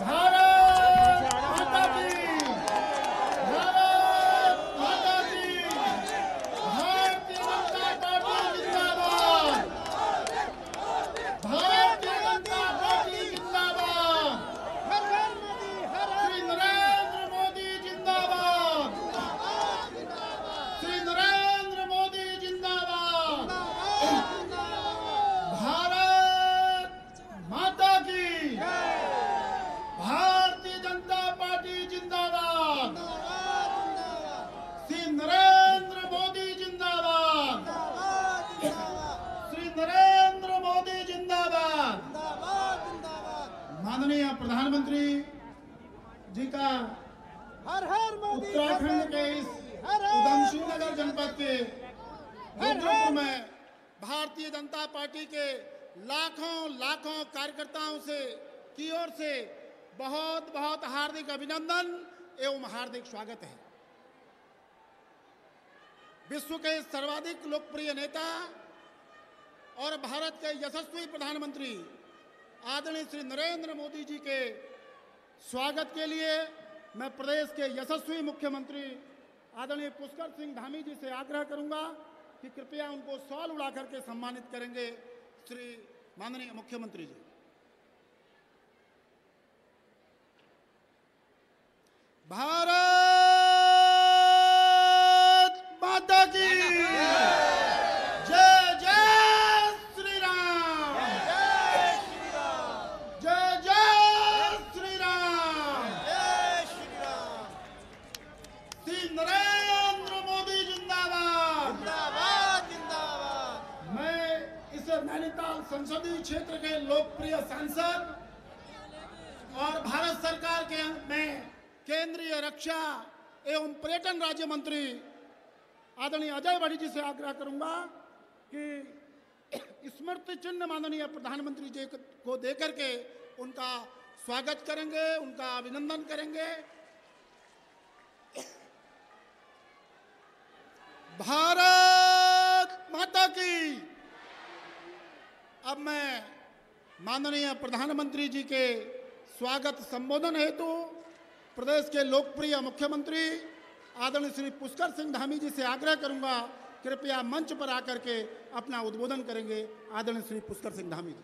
धारा हार्दिक स्वागत है विश्व के सर्वाधिक लोकप्रिय नेता और भारत के यशस्वी प्रधानमंत्री आदरणीय श्री नरेंद्र मोदी जी के स्वागत के लिए मैं प्रदेश के यशस्वी मुख्यमंत्री आदरणीय पुष्कर सिंह धामी जी से आग्रह करूंगा कि कृपया उनको सॉल उड़ा करके सम्मानित करेंगे श्री माननीय मुख्यमंत्री जी भारत माता की पर्यटन राज्य मंत्री आदरणीय अजय बड़ी जी से आग्रह करूंगा कि स्मृति चिन्ह माननीय प्रधानमंत्री जी को देकर के उनका स्वागत करेंगे उनका अभिनंदन करेंगे भारत माता की अब मैं माननीय प्रधानमंत्री जी के स्वागत संबोधन हेतु प्रदेश के लोकप्रिय मुख्यमंत्री आदरणीय श्री पुष्कर सिंह धामी जी से आग्रह करूंगा कृपया मंच पर आकर के अपना उद्बोधन करेंगे आदरणीय श्री पुष्कर सिंह धामी जी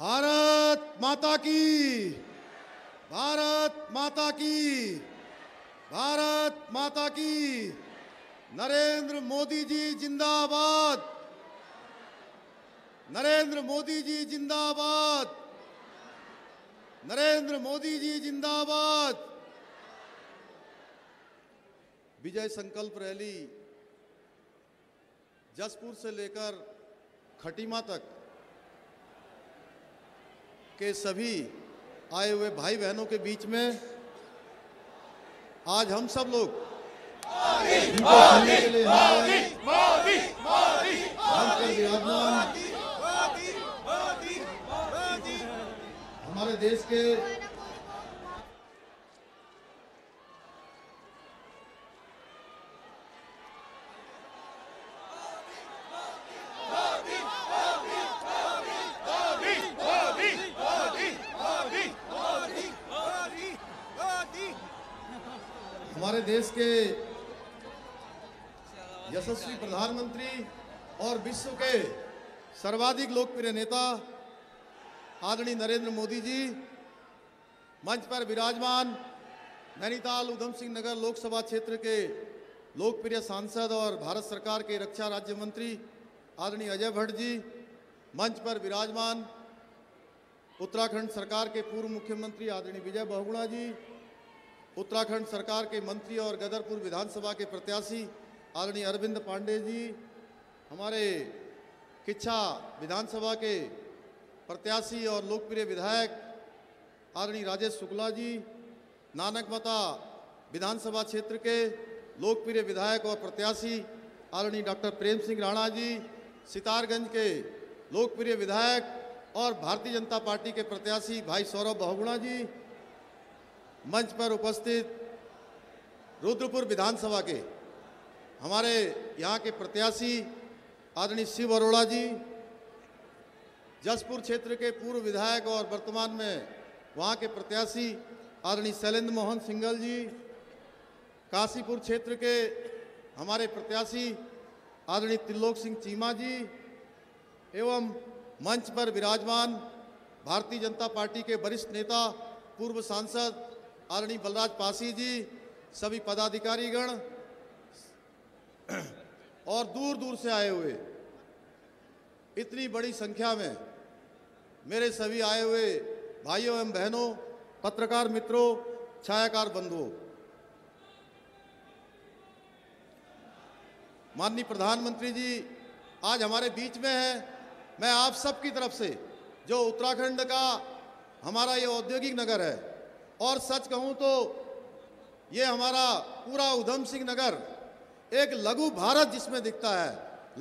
भारत माता की भारत माता की भारत माता की नरेंद्र मोदी जी जिंदाबाद नरेंद्र मोदी जी जिंदाबाद नरेंद्र मोदी जी जिंदाबाद विजय संकल्प रैली जसपुर से लेकर खटीमा तक के सभी आए हुए भाई बहनों के बीच में आज हम सब लोग मोदी, मोदी, मोदी, मोदी, मोदी, मोदी, मोदी, हमारे देश के हमारे देश के यशस्वी प्रधानमंत्री और विश्व के सर्वाधिक लोकप्रिय नेता आदरणीय नरेंद्र मोदी जी मंच पर विराजमान नैनीताल उधम सिंह नगर लोकसभा क्षेत्र के लोकप्रिय सांसद और भारत सरकार के रक्षा राज्य मंत्री आदरणीय अजय भट्ट जी मंच पर विराजमान उत्तराखंड सरकार के पूर्व मुख्यमंत्री आदरणीय विजय बहुगुणा जी उत्तराखंड सरकार के मंत्री और गदरपुर विधानसभा के प्रत्याशी आदरणीय अरविंद पांडे जी हमारे किच्छा विधानसभा के प्रत्याशी और लोकप्रिय विधायक आदरणीय राजेश शुक्ला जी नानक मता विधानसभा क्षेत्र के लोकप्रिय विधायक और प्रत्याशी आदरणीय डॉक्टर प्रेम सिंह राणा जी सितारगंज के लोकप्रिय विधायक और भारतीय जनता पार्टी के प्रत्याशी भाई सौरभ बहुगुणा जी मंच पर उपस्थित रुद्रपुर विधानसभा के हमारे यहाँ के प्रत्याशी आदरणीय शिव अरोड़ा जी जसपुर क्षेत्र के पूर्व विधायक और वर्तमान में वहाँ के प्रत्याशी आदरणीय शैलेंद्र मोहन सिंगल जी काशीपुर क्षेत्र के हमारे प्रत्याशी आदरणीय त्रिलोक सिंह चीमा जी एवं मंच पर विराजमान भारतीय जनता पार्टी के वरिष्ठ नेता पूर्व सांसद आदरणीय बलराज पासी जी सभी पदाधिकारीगण और दूर दूर से आए हुए इतनी बड़ी संख्या में मेरे सभी आए हुए भाइयों एवं बहनों पत्रकार मित्रों छायाकार बंधुओं माननीय प्रधानमंत्री जी आज हमारे बीच में हैं मैं आप सब की तरफ से जो उत्तराखंड का हमारा ये औद्योगिक नगर है और सच कहूँ तो ये हमारा पूरा उधम सिंह नगर एक लघु भारत जिसमें दिखता है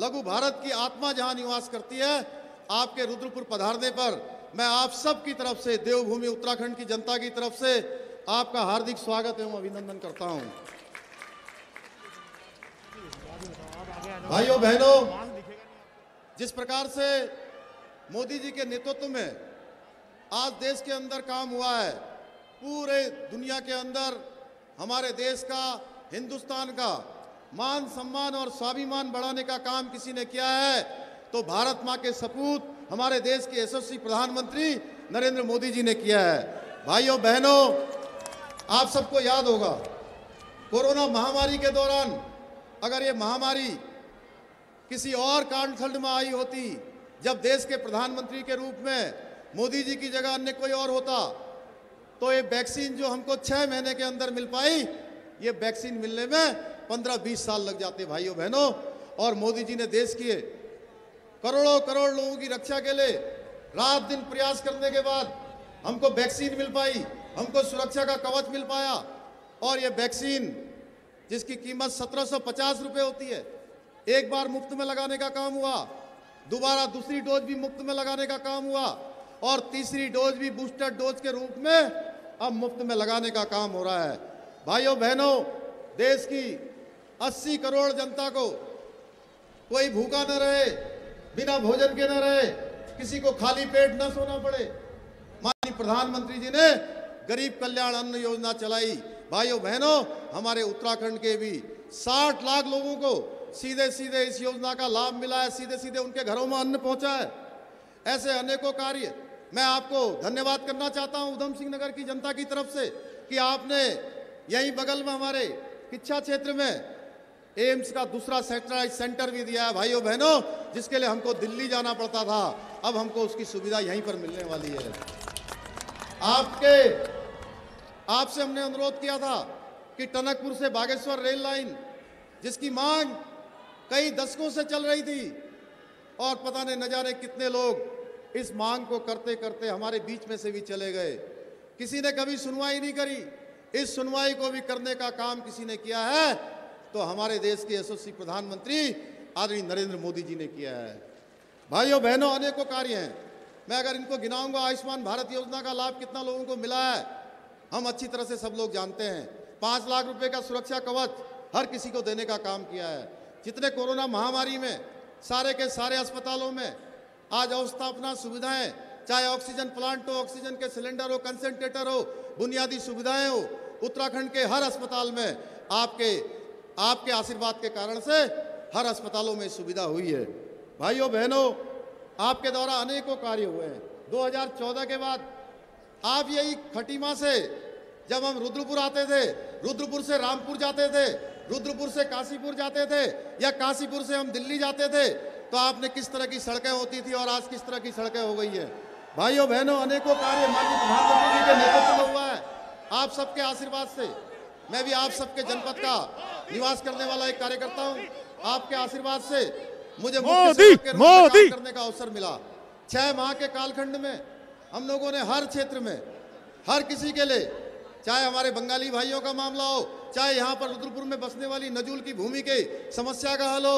लघु भारत की आत्मा जहाँ निवास करती है आपके रुद्रपुर पधारने पर मैं आप सब की तरफ से देवभूमि उत्तराखंड की जनता की तरफ से आपका हार्दिक स्वागत एवं अभिनंदन करता हूं भाइयों बहनों जिस प्रकार से मोदी जी के नेतृत्व में आज देश के अंदर काम हुआ है पूरे दुनिया के अंदर हमारे देश का हिंदुस्तान का मान सम्मान और स्वाभिमान बढ़ाने का काम किसी ने किया है तो भारत माँ के सपूत हमारे देश के यशस्वी प्रधानमंत्री नरेंद्र मोदी जी ने किया है भाइयों बहनों आप सबको याद होगा कोरोना महामारी के दौरान अगर ये महामारी किसी और कालखंड में आई होती जब देश के प्रधानमंत्री के रूप में मोदी जी की जगह अन्य कोई और होता तो ये वैक्सीन जो हमको छः महीने के अंदर मिल पाई ये वैक्सीन मिलने में पंद्रह बीस साल लग जाते भाइयों बहनों और मोदी जी ने देश की करोड़ों करोड़ लोगों की रक्षा के लिए रात दिन प्रयास करने के बाद हमको वैक्सीन मिल पाई हमको सुरक्षा का कवच मिल पाया और ये वैक्सीन जिसकी कीमत 1750 रुपए होती है एक बार मुफ्त में लगाने का काम हुआ दोबारा दूसरी डोज भी मुफ्त में लगाने का काम हुआ और तीसरी डोज भी बूस्टर डोज के रूप में अब मुफ्त में लगाने का काम हो रहा है भाइयों बहनों देश की 80 करोड़ जनता को कोई भूखा न रहे बिना भोजन के न रहे किसी को खाली पेट न सोना पड़े माननीय प्रधानमंत्री जी ने गरीब कल्याण अन्न योजना चलाई भाइयों बहनों हमारे उत्तराखंड के भी 60 लाख लोगों को सीधे सीधे इस योजना का लाभ मिला है सीधे सीधे उनके घरों में अन्न पहुंचा है ऐसे अनेकों कार्य मैं आपको धन्यवाद करना चाहता हूं उधम सिंह नगर की जनता की तरफ से कि आपने यहीं बगल में हमारे शिक्षा क्षेत्र में एम्स का दूसरा सेटेलाइट सेंटर भी दिया है भाइयों बहनों जिसके लिए हमको दिल्ली जाना पड़ता था अब हमको उसकी सुविधा यहीं पर मिलने वाली है आपके आपसे हमने अनुरोध किया था कि टनकपुर से बागेश्वर रेल लाइन जिसकी मांग कई दशकों से चल रही थी और पता नहीं न जाने कितने लोग इस मांग को करते करते हमारे बीच में से भी चले गए किसी ने कभी सुनवाई नहीं करी इस सुनवाई को भी करने का काम किसी ने किया है तो हमारे देश के यशस्वी प्रधानमंत्री आदरणीय नरेंद्र मोदी जी ने किया है भाइयों बहनों अनेकों कार्य हैं मैं अगर इनको गिनाऊंगा आयुष्मान भारत योजना का लाभ कितना लोगों को मिला है हम अच्छी तरह से सब लोग जानते हैं पाँच लाख रुपए का सुरक्षा कवच हर किसी को देने का काम किया है जितने कोरोना महामारी में सारे के सारे अस्पतालों में आज अवस्थापना सुविधाएं चाहे ऑक्सीजन प्लांट हो ऑक्सीजन के सिलेंडर हो कंसेंट्रेटर हो बुनियादी सुविधाएं हो उत्तराखंड के हर अस्पताल में आपके आपके आशीर्वाद के कारण से हर अस्पतालों में सुविधा हुई है भाइयों बहनों आपके द्वारा अनेकों कार्य हुए हैं 2014 के बाद आप यही खटीमा से जब हम रुद्रपुर आते थे रुद्रपुर से रामपुर जाते थे रुद्रपुर से काशीपुर जाते थे या काशीपुर से हम दिल्ली जाते थे तो आपने किस तरह की सड़कें होती थी और आज किस तरह की सड़कें हो गई है भाइयों बहनों अनेकों कार्य माननीय प्रधानमंत्री जी के नेतृत्व में हुआ है आप सबके आशीर्वाद से मैं भी आप सबके जनपद का निवास करने वाला एक कार्यकर्ता हूँ आपके आशीर्वाद से मुझे मोदी मोदी करने का अवसर मिला छह माह के कालखंड में हम लोगों ने हर क्षेत्र में हर किसी के लिए चाहे हमारे बंगाली भाइयों का मामला हो चाहे यहाँ पर रुद्रपुर में बसने वाली नजूल की भूमि के समस्या का हल हो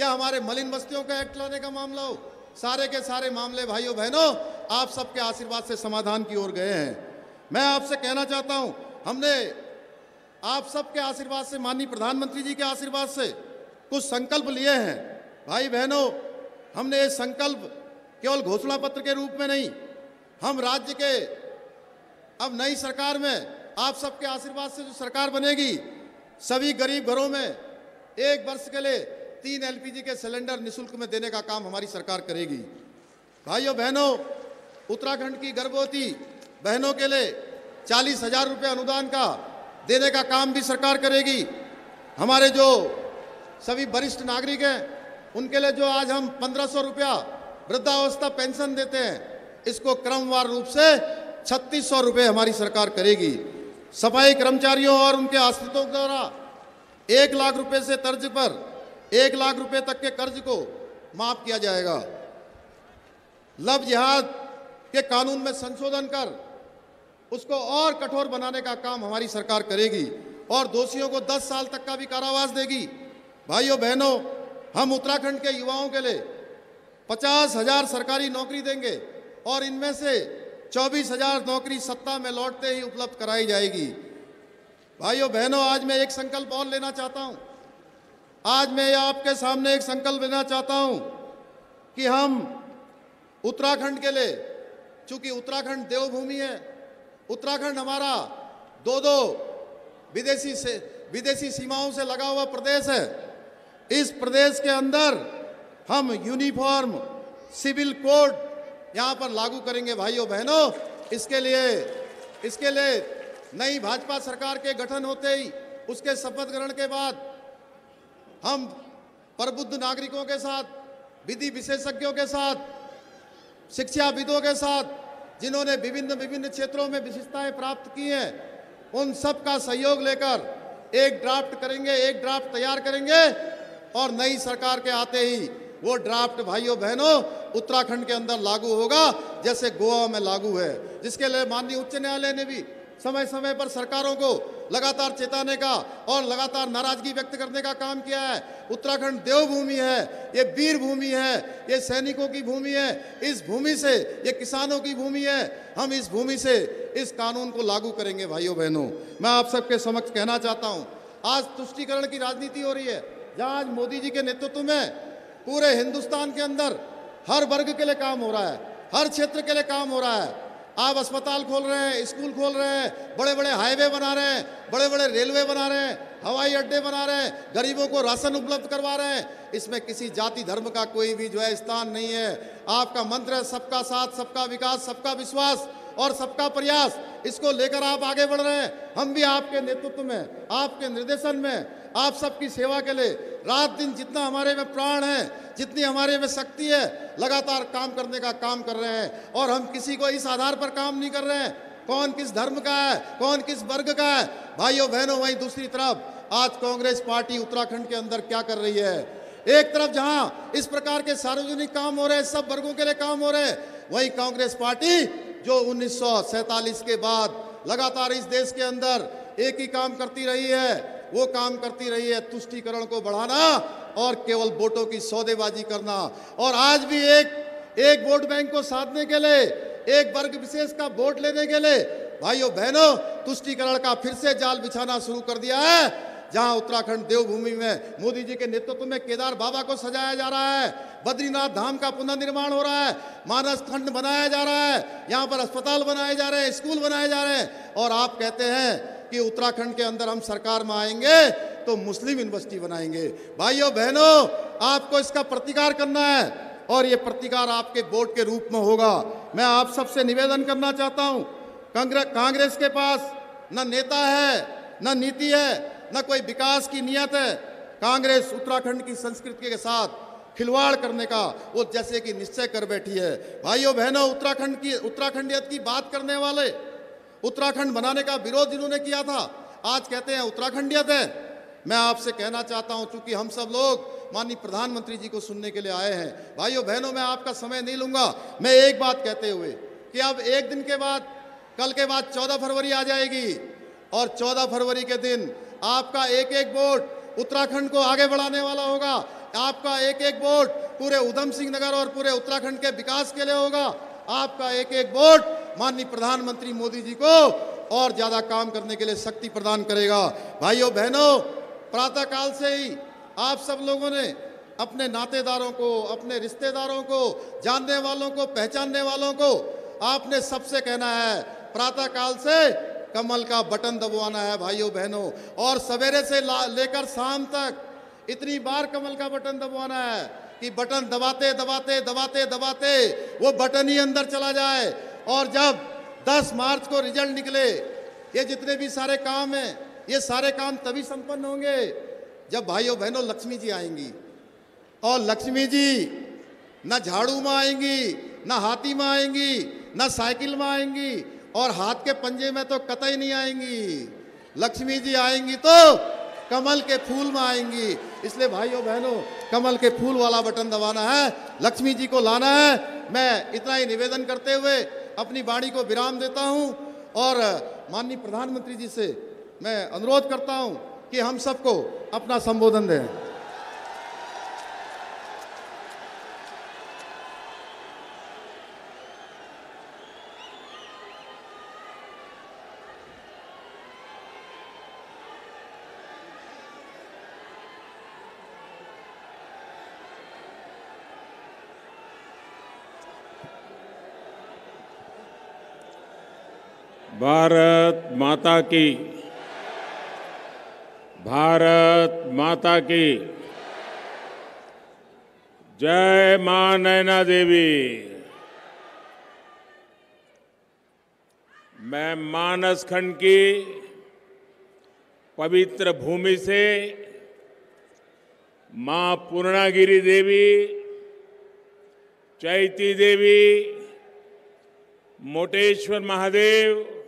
या हमारे मलिन बस्तियों का एक्ट लाने का मामला हो सारे के सारे मामले भाइयों बहनों आप सबके आशीर्वाद से समाधान की ओर गए हैं मैं आपसे कहना चाहता हूँ हमने आप सबके आशीर्वाद से माननीय प्रधानमंत्री जी के आशीर्वाद से कुछ संकल्प लिए हैं भाई बहनों हमने ये संकल्प केवल घोषणा पत्र के रूप में नहीं हम राज्य के अब नई सरकार में आप सबके आशीर्वाद से जो सरकार बनेगी सभी गरीब घरों में एक वर्ष के लिए तीन एलपीजी के सिलेंडर निशुल्क में देने का काम हमारी सरकार करेगी भाइयों बहनों उत्तराखंड की गर्भवती बहनों के लिए चालीस हजार रुपये अनुदान का देने का काम भी सरकार करेगी हमारे जो सभी वरिष्ठ नागरिक हैं उनके लिए जो आज हम पंद्रह सौ रुपया वृद्धावस्था पेंशन देते हैं इसको क्रमवार रूप से छत्तीस सौ रुपये हमारी सरकार करेगी सफाई कर्मचारियों और उनके आश्रितों द्वारा एक लाख रुपए से तर्ज पर एक लाख रुपए तक के कर्ज को माफ किया जाएगा लव जिहाद के कानून में संशोधन कर उसको और कठोर बनाने का काम हमारी सरकार करेगी और दोषियों को 10 साल तक का भी कारावास देगी भाइयों बहनों हम उत्तराखंड के युवाओं के लिए पचास हजार सरकारी नौकरी देंगे और इनमें से चौबीस हजार नौकरी सत्ता में लौटते ही उपलब्ध कराई जाएगी भाइयों बहनों आज मैं एक संकल्प और लेना चाहता हूँ आज मैं आपके सामने एक संकल्प लेना चाहता हूँ कि हम उत्तराखंड के लिए चूंकि उत्तराखंड देवभूमि है उत्तराखंड हमारा दो दो विदेशी से विदेशी सीमाओं से लगा हुआ प्रदेश है इस प्रदेश के अंदर हम यूनिफॉर्म सिविल कोड यहाँ पर लागू करेंगे भाइयों बहनों इसके लिए इसके लिए नई भाजपा सरकार के गठन होते ही उसके शपथ ग्रहण के बाद हम प्रबुद्ध नागरिकों के साथ विधि विशेषज्ञों के साथ शिक्षाविदों के साथ जिन्होंने विभिन्न विभिन्न क्षेत्रों में विशेषताएं प्राप्त की हैं उन सब का सहयोग लेकर एक ड्राफ्ट करेंगे एक ड्राफ्ट तैयार करेंगे और नई सरकार के आते ही वो ड्राफ्ट भाइयों बहनों उत्तराखंड के अंदर लागू होगा जैसे गोवा में लागू है जिसके लिए माननीय उच्च न्यायालय ने भी समय समय पर सरकारों को लगातार चेताने का और लगातार नाराजगी व्यक्त करने का काम किया है उत्तराखंड देवभूमि है ये वीर भूमि है ये सैनिकों की भूमि है इस भूमि से ये किसानों की भूमि है हम इस भूमि से इस कानून को लागू करेंगे भाइयों बहनों मैं आप सबके समक्ष कहना चाहता हूँ आज तुष्टिकरण की राजनीति हो रही है जहाँ आज मोदी जी के नेतृत्व में पूरे हिंदुस्तान के अंदर हर वर्ग के लिए काम हो रहा है हर क्षेत्र के लिए काम हो रहा है आप अस्पताल खोल रहे हैं स्कूल खोल रहे हैं बड़े बड़े हाईवे बना रहे हैं बड़े बड़े रेलवे बना रहे हैं हवाई अड्डे बना रहे हैं गरीबों को राशन उपलब्ध करवा रहे हैं इसमें किसी जाति धर्म का कोई भी जो है स्थान नहीं है आपका मंत्र है सबका साथ सबका विकास सबका विश्वास और सबका प्रयास इसको लेकर आप आगे बढ़ रहे हैं हम भी आपके नेतृत्व में आपके निर्देशन में आप सबकी सेवा के लिए रात दिन जितना हमारे में प्राण है जितनी हमारे में शक्ति है लगातार काम करने का काम कर रहे हैं और हम किसी को इस आधार पर काम नहीं कर रहे हैं कौन किस धर्म का है कौन किस वर्ग का है भाइयों बहनों वहीं दूसरी तरफ आज कांग्रेस पार्टी उत्तराखंड के अंदर क्या कर रही है एक तरफ जहां इस प्रकार के सार्वजनिक काम हो रहे हैं सब वर्गों के लिए काम हो रहे हैं वही कांग्रेस पार्टी जो उन्नीस के बाद लगातार इस देश के अंदर एक ही काम करती रही है वो काम करती रही है तुष्टिकरण को बढ़ाना और केवल वोटों की सौदेबाजी करना और आज भी एक एक वोट बैंक को साधने के लिए एक वर्ग विशेष का वोट लेने के लिए भाइयों बहनों तुष्टिकरण का फिर से जाल बिछाना शुरू कर दिया है जहां उत्तराखंड देवभूमि में मोदी जी के नेतृत्व में केदार बाबा को सजाया जा रहा है बद्रीनाथ धाम का पुनर्निर्माण हो रहा है मानस खंड बनाया जा रहा है यहाँ पर अस्पताल बनाए जा रहे हैं स्कूल बनाए जा रहे हैं और आप कहते हैं कि उत्तराखंड के अंदर हम सरकार में आएंगे तो मुस्लिम यूनिवर्सिटी बनाएंगे भाइयों बहनों आपको इसका प्रतिकार करना है और ये प्रतिकार आपके वोट के रूप में होगा मैं आप सबसे निवेदन करना चाहता हूँ कांग्रेस के पास न नेता है न नीति है न कोई विकास की नीयत है कांग्रेस उत्तराखंड की संस्कृति के साथ खिलवाड़ करने का वो जैसे कि निश्चय कर बैठी है भाइयों बहनों उत्तराखंड की उत्तराखंडियत की बात करने वाले उत्तराखंड बनाने का विरोध जिन्होंने किया था आज कहते हैं उत्तराखंडियत है मैं आपसे कहना चाहता हूं चूंकि हम सब लोग माननीय प्रधानमंत्री जी को सुनने के लिए आए हैं भाइयों बहनों मैं आपका समय नहीं लूंगा मैं एक बात कहते हुए कि अब एक दिन के बाद कल के बाद चौदह फरवरी आ जाएगी और चौदह फरवरी के दिन आपका एक एक वोट उत्तराखंड को आगे बढ़ाने वाला होगा आपका एक एक वोट पूरे उधम सिंह नगर और पूरे उत्तराखंड के विकास के लिए होगा आपका एक एक वोट माननीय प्रधानमंत्री मोदी जी को और ज़्यादा काम करने के लिए शक्ति प्रदान करेगा भाइयों बहनों प्रातः काल से ही आप सब लोगों ने अपने नातेदारों को अपने रिश्तेदारों को जानने वालों को पहचानने वालों को आपने सबसे कहना है प्रातः काल से कमल का बटन दबवाना है भाइयों बहनों और सवेरे से लेकर शाम तक इतनी बार कमल का बटन दबवाना है कि बटन दबाते दबाते दबाते दबाते वो बटन ही अंदर चला जाए और जब 10 मार्च को रिजल्ट निकले ये जितने भी सारे काम हैं ये सारे काम तभी संपन्न होंगे जब भाइयों बहनों लक्ष्मी जी आएंगी और लक्ष्मी जी ना झाड़ू में आएंगी ना हाथी में आएंगी ना साइकिल में आएंगी और हाथ के पंजे में तो कतई नहीं आएंगी लक्ष्मी जी आएंगी तो कमल के फूल में आएंगी इसलिए भाइयों बहनों कमल के फूल वाला बटन दबाना है लक्ष्मी जी को लाना है मैं इतना ही निवेदन करते हुए अपनी वाणी को विराम देता हूँ और माननीय प्रधानमंत्री जी से मैं अनुरोध करता हूँ कि हम सबको अपना संबोधन दें भारत माता की भारत माता की जय मां नैना देवी मैं मानस खंड की पवित्र भूमि से मां पूर्णागिरी देवी चैती देवी मोटेश्वर महादेव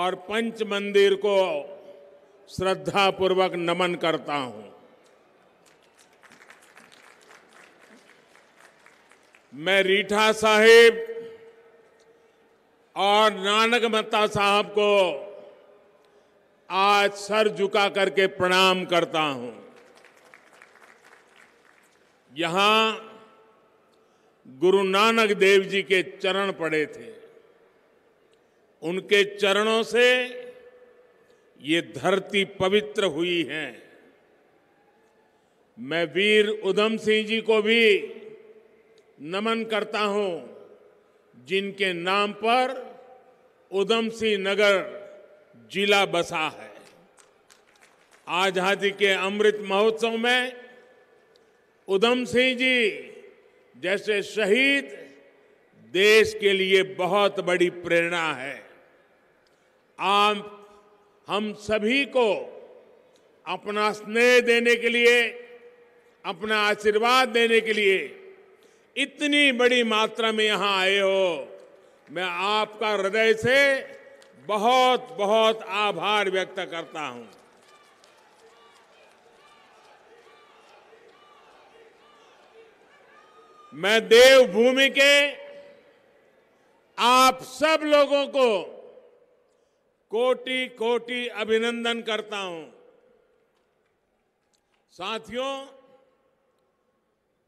और पंच मंदिर को श्रद्धापूर्वक नमन करता हूं मैं रीठा साहिब और नानक मत्ता साहब को आज सर झुका करके प्रणाम करता हूं यहां गुरु नानक देव जी के चरण पड़े थे उनके चरणों से ये धरती पवित्र हुई है मैं वीर उधम सिंह जी को भी नमन करता हूं जिनके नाम पर उधम सिंह नगर जिला बसा है आजादी के अमृत महोत्सव में उधम सिंह जी जैसे शहीद देश के लिए बहुत बड़ी प्रेरणा है आप हम सभी को अपना स्नेह देने के लिए अपना आशीर्वाद देने के लिए इतनी बड़ी मात्रा में यहाँ आए हो मैं आपका हृदय से बहुत बहुत आभार व्यक्त करता हूँ मैं देवभूमि के आप सब लोगों को कोटि कोटि अभिनंदन करता हूं साथियों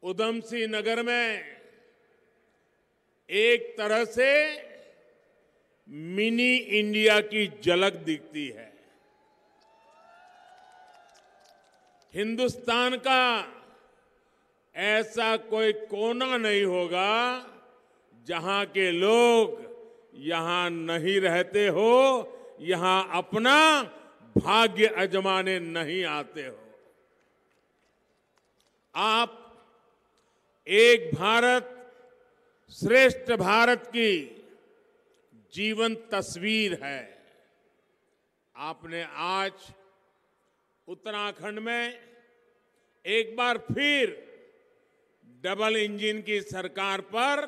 उधम सिंह नगर में एक तरह से मिनी इंडिया की झलक दिखती है हिंदुस्तान का ऐसा कोई कोना नहीं होगा जहां के लोग यहां नहीं रहते हो यहां अपना भाग्य अजमाने नहीं आते हो आप एक भारत श्रेष्ठ भारत की जीवन तस्वीर है आपने आज उत्तराखंड में एक बार फिर डबल इंजन की सरकार पर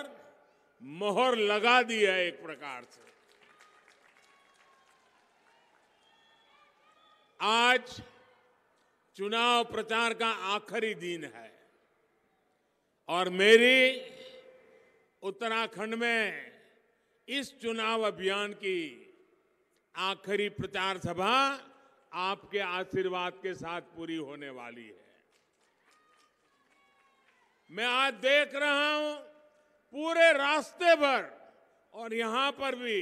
मोहर लगा दी है एक प्रकार से आज चुनाव प्रचार का आखिरी दिन है और मेरी उत्तराखंड में इस चुनाव अभियान की आखिरी प्रचार सभा आपके आशीर्वाद के साथ पूरी होने वाली है मैं आज देख रहा हूं पूरे रास्ते भर और यहां पर भी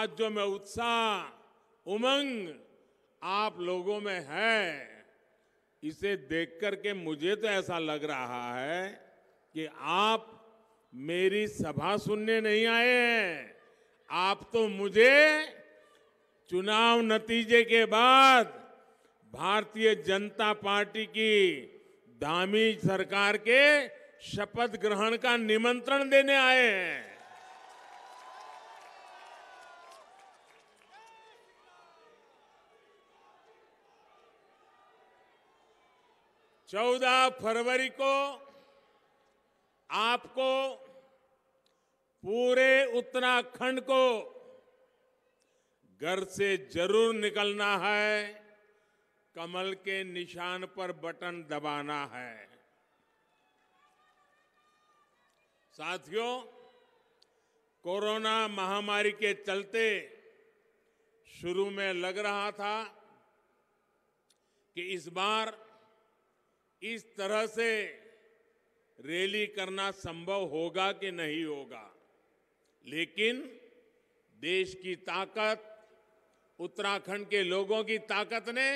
आज जो मैं उत्साह उमंग आप लोगों में है इसे देख कर के मुझे तो ऐसा लग रहा है कि आप मेरी सभा सुनने नहीं आए हैं आप तो मुझे चुनाव नतीजे के बाद भारतीय जनता पार्टी की धामी सरकार के शपथ ग्रहण का निमंत्रण देने आए हैं 14 फरवरी को आपको पूरे उत्तराखंड को घर से जरूर निकलना है कमल के निशान पर बटन दबाना है साथियों कोरोना महामारी के चलते शुरू में लग रहा था कि इस बार इस तरह से रैली करना संभव होगा कि नहीं होगा लेकिन देश की ताकत उत्तराखंड के लोगों की ताकत ने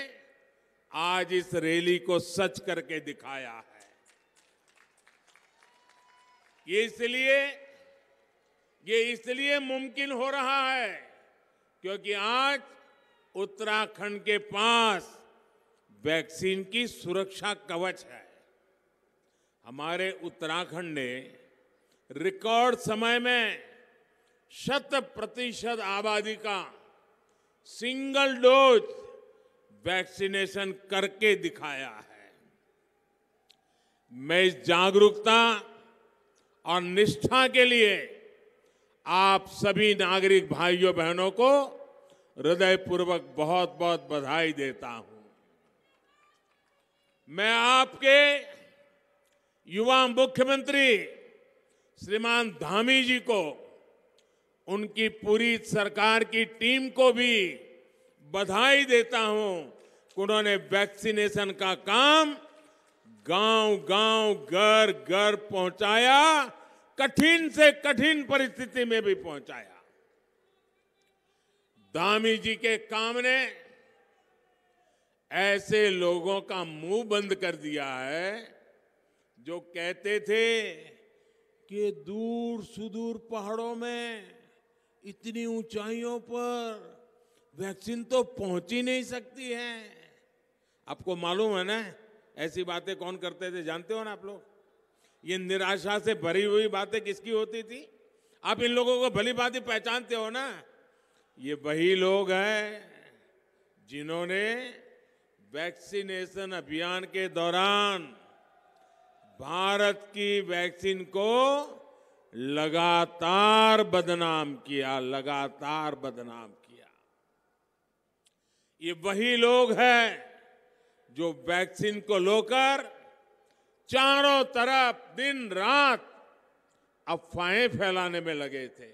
आज इस रैली को सच करके दिखाया है ये इसलिए ये इसलिए मुमकिन हो रहा है क्योंकि आज उत्तराखंड के पास वैक्सीन की सुरक्षा कवच है हमारे उत्तराखंड ने रिकॉर्ड समय में शत प्रतिशत आबादी का सिंगल डोज वैक्सीनेशन करके दिखाया है मैं इस जागरूकता और निष्ठा के लिए आप सभी नागरिक भाइयों बहनों को हृदयपूर्वक बहुत बहुत बधाई देता हूं मैं आपके युवा मुख्यमंत्री श्रीमान धामी जी को उनकी पूरी सरकार की टीम को भी बधाई देता हूं कि उन्होंने वैक्सीनेशन का काम गांव गांव घर घर पहुंचाया कठिन से कठिन परिस्थिति में भी पहुंचाया धामी जी के काम ने ऐसे लोगों का मुंह बंद कर दिया है जो कहते थे कि दूर सुदूर पहाड़ों में इतनी ऊंचाइयों पर वैक्सीन तो पहुंच ही नहीं सकती है आपको मालूम है ना ऐसी बातें कौन करते थे जानते हो ना आप लोग ये निराशा से भरी हुई बातें किसकी होती थी आप इन लोगों को भली ही पहचानते हो ना ये वही लोग हैं जिन्होंने वैक्सीनेशन अभियान के दौरान भारत की वैक्सीन को लगातार बदनाम किया लगातार बदनाम किया ये वही लोग हैं जो वैक्सीन को लोकर चारों तरफ दिन रात अफवाहें फैलाने में लगे थे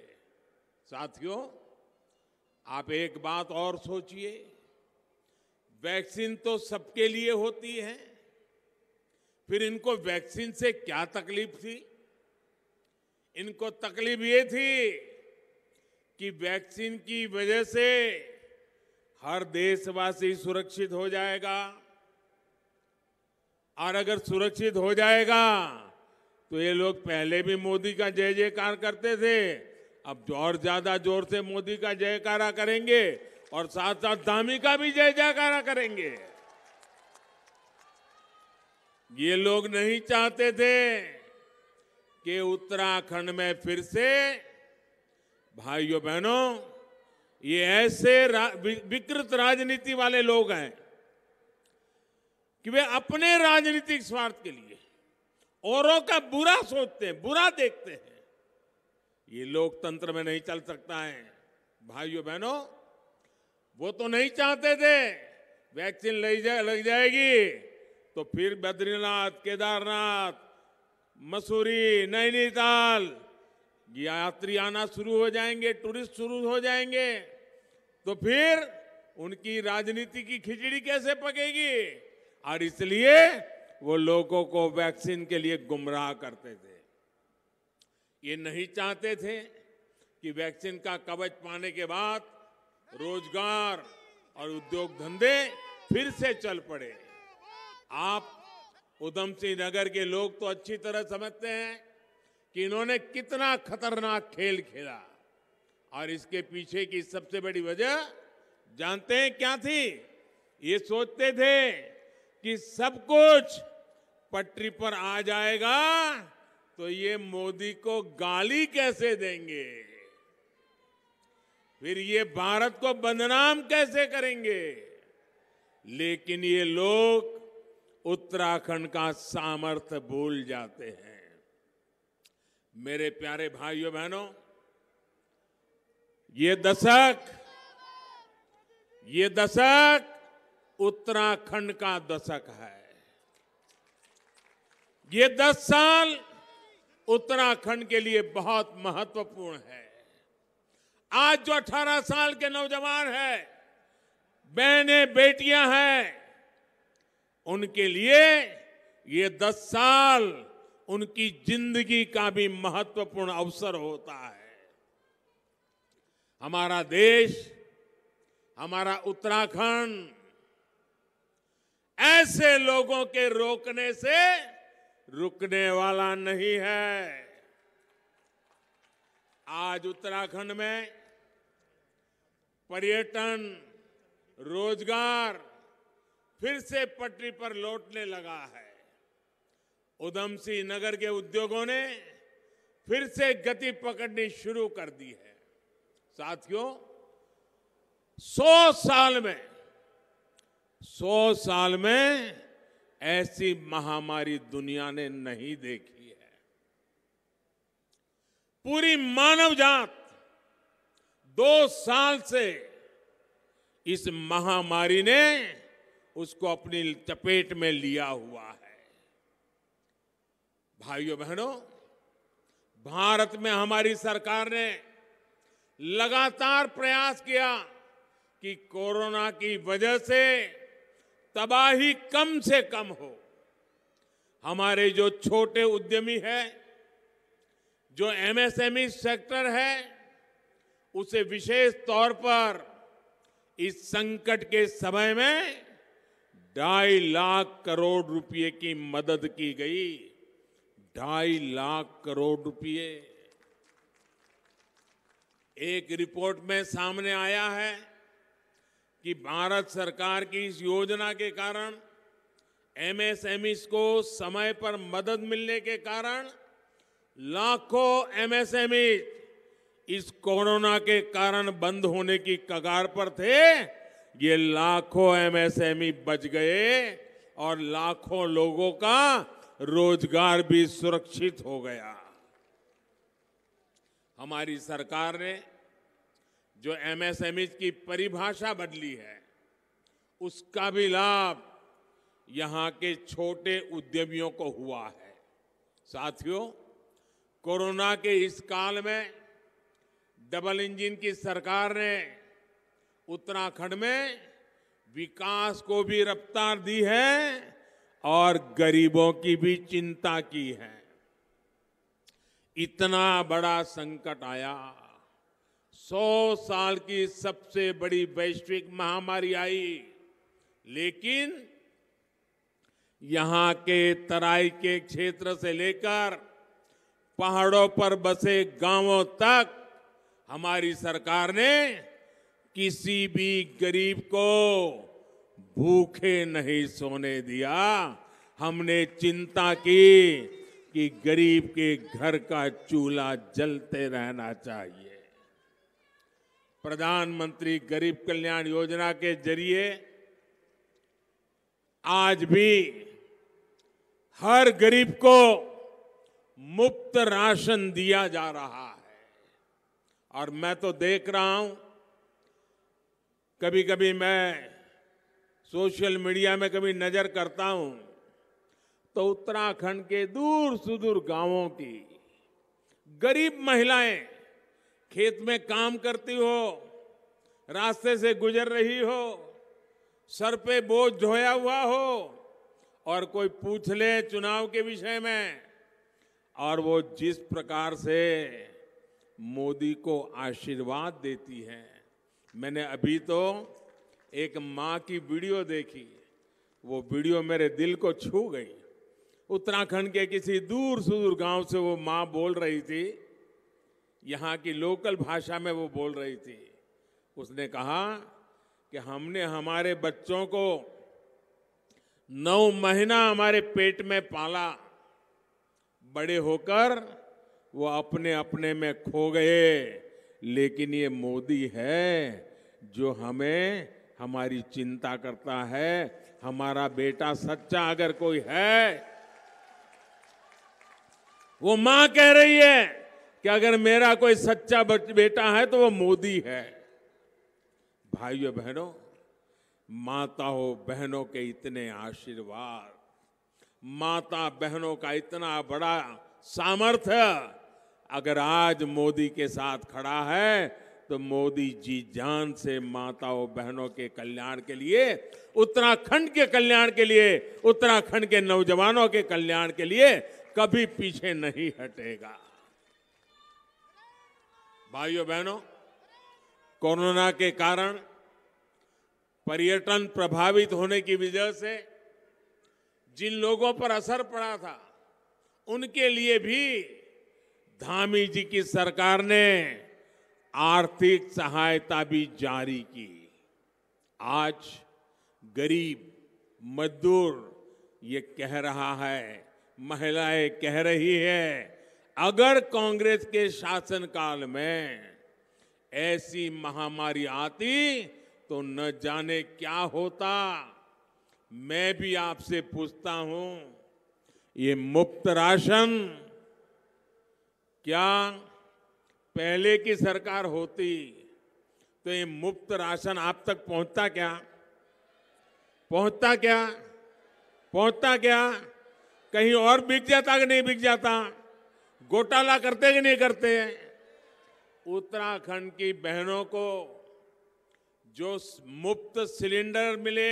साथियों आप एक बात और सोचिए वैक्सीन तो सबके लिए होती है फिर इनको वैक्सीन से क्या तकलीफ थी इनको तकलीफ ये थी कि वैक्सीन की वजह से हर देशवासी सुरक्षित हो जाएगा और अगर सुरक्षित हो जाएगा तो ये लोग पहले भी मोदी का जय जयकार करते थे अब और ज्यादा जोर से मोदी का जयकारा करेंगे और साथ साथ धामी का भी जय जयकारा करेंगे ये लोग नहीं चाहते थे कि उत्तराखंड में फिर से भाइयों बहनों ये ऐसे रा, विकृत राजनीति वाले लोग हैं कि वे अपने राजनीतिक स्वार्थ के लिए औरों का बुरा सोचते हैं बुरा देखते हैं ये लोकतंत्र में नहीं चल सकता है भाइयों बहनों वो तो नहीं चाहते थे वैक्सीन लग जा लग जाएगी तो फिर बद्रीनाथ केदारनाथ मसूरी नैनीताल यात्री आना शुरू हो जाएंगे टूरिस्ट शुरू हो जाएंगे तो फिर उनकी राजनीति की खिचड़ी कैसे पकेगी और इसलिए वो लोगों को वैक्सीन के लिए गुमराह करते थे ये नहीं चाहते थे कि वैक्सीन का कवच पाने के बाद रोजगार और उद्योग धंधे फिर से चल पड़े आप उधम सिंह नगर के लोग तो अच्छी तरह समझते हैं कि इन्होंने कितना खतरनाक खेल खेला और इसके पीछे की सबसे बड़ी वजह जानते हैं क्या थी ये सोचते थे कि सब कुछ पटरी पर आ जाएगा तो ये मोदी को गाली कैसे देंगे फिर ये भारत को बदनाम कैसे करेंगे लेकिन ये लोग उत्तराखंड का सामर्थ्य भूल जाते हैं मेरे प्यारे भाइयों बहनों ये दशक ये दशक उत्तराखंड का दशक है ये दस साल उत्तराखंड के लिए बहुत महत्वपूर्ण है आज जो 18 साल के नौजवान हैं बहने बेटियां हैं उनके लिए ये 10 साल उनकी जिंदगी का भी महत्वपूर्ण अवसर होता है हमारा देश हमारा उत्तराखंड ऐसे लोगों के रोकने से रुकने वाला नहीं है आज उत्तराखंड में पर्यटन रोजगार फिर से पटरी पर लौटने लगा है उधम सिंह नगर के उद्योगों ने फिर से गति पकड़नी शुरू कर दी है साथियों सौ साल में सौ साल में ऐसी महामारी दुनिया ने नहीं देखी है पूरी मानव जात दो साल से इस महामारी ने उसको अपनी चपेट में लिया हुआ है भाइयों बहनों भारत में हमारी सरकार ने लगातार प्रयास किया कि कोरोना की वजह से तबाही कम से कम हो हमारे जो छोटे उद्यमी हैं जो एमएसएमई सेक्टर है उसे विशेष तौर पर इस संकट के समय में ढाई लाख करोड़ रुपए की मदद की गई ढाई लाख करोड़ रुपए एक रिपोर्ट में सामने आया है कि भारत सरकार की इस योजना के कारण एमएसएमईस को समय पर मदद मिलने के कारण लाखों एमएसएमई इस कोरोना के कारण बंद होने की कगार पर थे ये लाखों एमएसएमई e बच गए और लाखों लोगों का रोजगार भी सुरक्षित हो गया हमारी सरकार ने जो एमएसएमई e की परिभाषा बदली है उसका भी लाभ यहां के छोटे उद्यमियों को हुआ है साथियों कोरोना के इस काल में डबल इंजन की सरकार ने उत्तराखंड में विकास को भी रफ्तार दी है और गरीबों की भी चिंता की है इतना बड़ा संकट आया सौ साल की सबसे बड़ी वैश्विक महामारी आई लेकिन यहां के तराई के क्षेत्र से लेकर पहाड़ों पर बसे गांवों तक हमारी सरकार ने किसी भी गरीब को भूखे नहीं सोने दिया हमने चिंता की कि गरीब के घर का चूल्हा जलते रहना चाहिए प्रधानमंत्री गरीब कल्याण योजना के जरिए आज भी हर गरीब को मुफ्त राशन दिया जा रहा है और मैं तो देख रहा हूं कभी कभी मैं सोशल मीडिया में कभी नजर करता हूं तो उत्तराखंड के दूर सुदूर गांवों की गरीब महिलाएं खेत में काम करती हो रास्ते से गुजर रही हो सर पे बोझ झोया हुआ हो और कोई पूछ ले चुनाव के विषय में और वो जिस प्रकार से मोदी को आशीर्वाद देती है मैंने अभी तो एक माँ की वीडियो देखी वो वीडियो मेरे दिल को छू गई उत्तराखंड के किसी दूर सुदूर गांव से वो माँ बोल रही थी यहाँ की लोकल भाषा में वो बोल रही थी उसने कहा कि हमने हमारे बच्चों को नौ महीना हमारे पेट में पाला बड़े होकर वो अपने अपने में खो गए लेकिन ये मोदी है जो हमें हमारी चिंता करता है हमारा बेटा सच्चा अगर कोई है वो मां कह रही है कि अगर मेरा कोई सच्चा बेटा है तो वो मोदी है भाइयों बहनों माताओं बहनों के इतने आशीर्वाद माता बहनों का इतना बड़ा सामर्थ्य अगर आज मोदी के साथ खड़ा है तो मोदी जी जान से माताओं बहनों के कल्याण के लिए उत्तराखंड के कल्याण के लिए उत्तराखंड के नौजवानों के कल्याण के लिए कभी पीछे नहीं हटेगा भाइयों बहनों कोरोना के कारण पर्यटन प्रभावित होने की वजह से जिन लोगों पर असर पड़ा था उनके लिए भी धामी जी की सरकार ने आर्थिक सहायता भी जारी की आज गरीब मजदूर ये कह रहा है महिलाएं कह रही है अगर कांग्रेस के शासनकाल में ऐसी महामारी आती तो न जाने क्या होता मैं भी आपसे पूछता हूं ये मुफ्त राशन क्या पहले की सरकार होती तो ये मुफ्त राशन आप तक पहुंचता क्या पहुंचता क्या पहुंचता क्या कहीं और बिक जाता कि नहीं बिक जाता घोटाला करते कि नहीं करते उत्तराखंड की बहनों को जो मुफ्त सिलेंडर मिले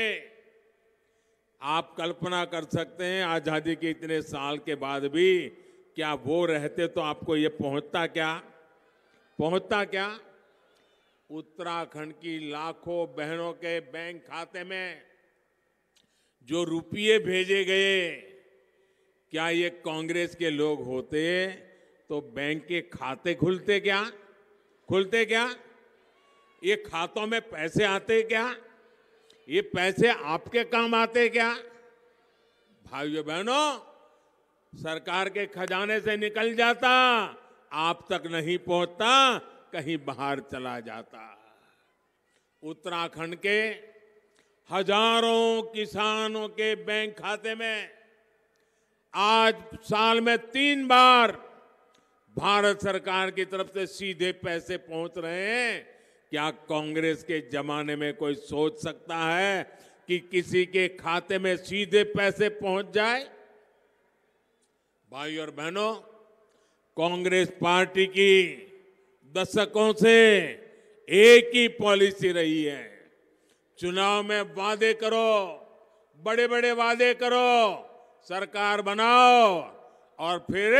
आप कल्पना कर सकते हैं आज़ादी के इतने साल के बाद भी क्या वो रहते तो आपको ये पहुंचता क्या पहुंचता क्या उत्तराखंड की लाखों बहनों के बैंक खाते में जो रुपये भेजे गए क्या ये कांग्रेस के लोग होते तो बैंक के खाते खुलते क्या खुलते क्या ये खातों में पैसे आते क्या ये पैसे आपके काम आते क्या भाइयों बहनों सरकार के खजाने से निकल जाता आप तक नहीं पहुंचता कहीं बाहर चला जाता उत्तराखंड के हजारों किसानों के बैंक खाते में आज साल में तीन बार भारत सरकार की तरफ से सीधे पैसे पहुंच रहे हैं क्या कांग्रेस के जमाने में कोई सोच सकता है कि किसी के खाते में सीधे पैसे पहुंच जाए भाई और बहनों कांग्रेस पार्टी की दशकों से एक ही पॉलिसी रही है चुनाव में वादे करो बड़े बड़े वादे करो सरकार बनाओ और फिर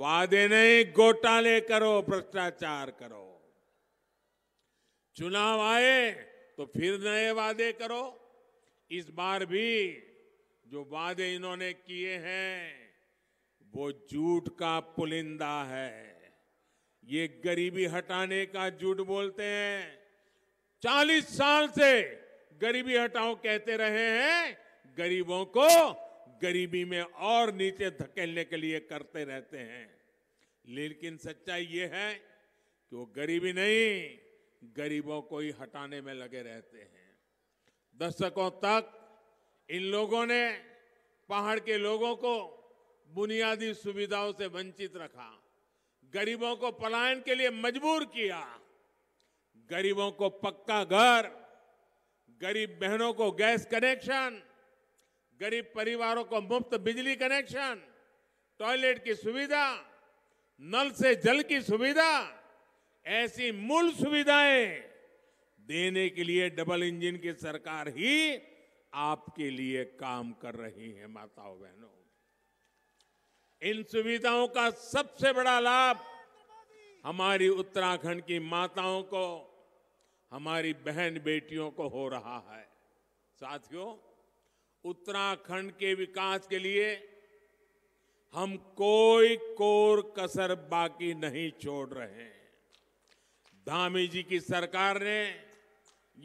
वादे नहीं घोटाले करो भ्रष्टाचार करो चुनाव आए तो फिर नए वादे करो इस बार भी जो वादे इन्होंने किए हैं वो झूठ का पुलिंदा है ये गरीबी हटाने का झूठ बोलते हैं चालीस साल से गरीबी हटाओ कहते रहे हैं गरीबों को गरीबी में और नीचे धकेलने के लिए करते रहते हैं लेकिन सच्चाई ये है कि वो गरीबी नहीं गरीबों को ही हटाने में लगे रहते हैं दशकों तक इन लोगों ने पहाड़ के लोगों को बुनियादी सुविधाओं से वंचित रखा गरीबों को पलायन के लिए मजबूर किया गरीबों को पक्का घर गरीब बहनों को गैस कनेक्शन गरीब परिवारों को मुफ्त बिजली कनेक्शन टॉयलेट की सुविधा नल से जल की सुविधा ऐसी मूल सुविधाएं देने के लिए डबल इंजन की सरकार ही आपके लिए काम कर रही है माताओं बहनों इन सुविधाओं का सबसे बड़ा लाभ हमारी उत्तराखंड की माताओं को हमारी बहन बेटियों को हो रहा है साथियों उत्तराखंड के विकास के लिए हम कोई कोर कसर बाकी नहीं छोड़ रहे हैं धामी जी की सरकार ने